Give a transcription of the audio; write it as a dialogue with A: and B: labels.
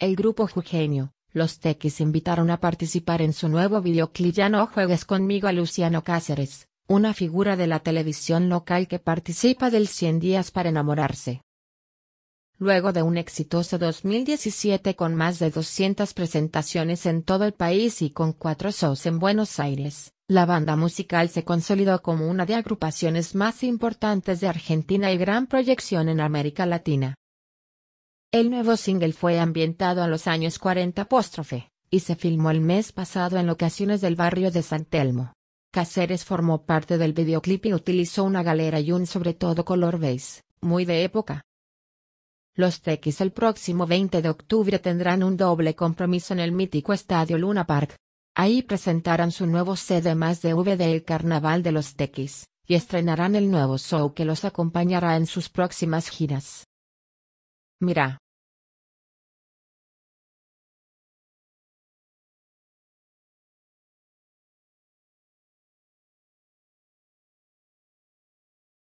A: El grupo Jugenio, los Tequis invitaron a participar en su nuevo videoclip Ya no juegues conmigo a Luciano Cáceres, una figura de la televisión local que participa del 100 días para enamorarse. Luego de un exitoso 2017 con más de 200 presentaciones en todo el país y con cuatro shows en Buenos Aires, la banda musical se consolidó como una de agrupaciones más importantes de Argentina y gran proyección en América Latina. El nuevo single fue ambientado a los años 40 y se filmó el mes pasado en locaciones del barrio de San Telmo. Caceres formó parte del videoclip y utilizó una galera y un sobre todo color beige, muy de época. Los Tequis el próximo 20 de octubre tendrán un doble compromiso en el mítico estadio Luna Park. Ahí presentarán su nuevo CD más V del Carnaval de los Tequis, y estrenarán el nuevo show que los acompañará en sus próximas
B: giras. Mira,